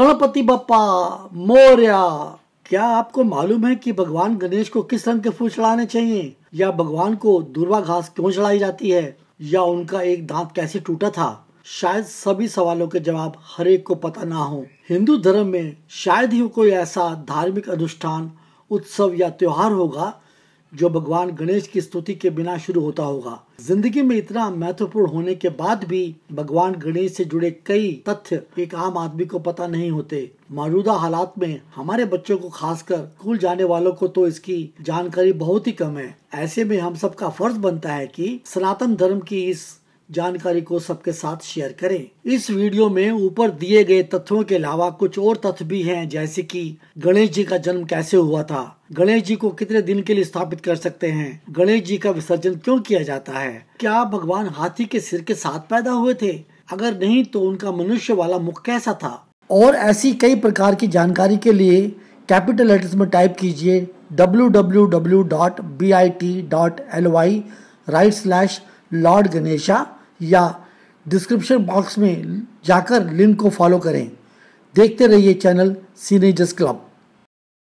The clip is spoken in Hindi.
गणपति बप्पा मोरिया क्या आपको मालूम है कि भगवान गणेश को किस रंग के फूल चढ़ाने चाहिए या भगवान को दूरवा घास क्यों चढ़ाई जाती है या उनका एक दांत कैसे टूटा था शायद सभी सवालों के जवाब हरेक को पता ना हो हिंदू धर्म में शायद ही कोई ऐसा धार्मिक अनुष्ठान उत्सव या त्योहार होगा जो भगवान गणेश की स्तुति के बिना शुरू होता होगा जिंदगी में इतना महत्वपूर्ण होने के बाद भी भगवान गणेश से जुड़े कई तथ्य एक आम आदमी को पता नहीं होते मौजूदा हालात में हमारे बच्चों को खासकर स्कूल जाने वालों को तो इसकी जानकारी बहुत ही कम है ऐसे में हम सबका फर्ज बनता है कि सनातन धर्म की इस जानकारी को सबके साथ शेयर करें इस वीडियो में ऊपर दिए गए तथ्यों के अलावा कुछ और तथ्य भी हैं जैसे कि गणेश जी का जन्म कैसे हुआ था गणेश जी को कितने दिन के लिए स्थापित कर सकते हैं गणेश जी का विसर्जन क्यों किया जाता है क्या भगवान हाथी के सिर के साथ पैदा हुए थे अगर नहीं तो उनका मनुष्य वाला मुख कैसा था और ऐसी कई प्रकार की जानकारी के लिए कैपिटल लेटर्स में टाइप कीजिए W right slash lord Ganesha या डिस्क्रिप्शन बॉक्स में जाकर लिंक को फॉलो करें देखते रहिए चैनल सीनेजस क्लब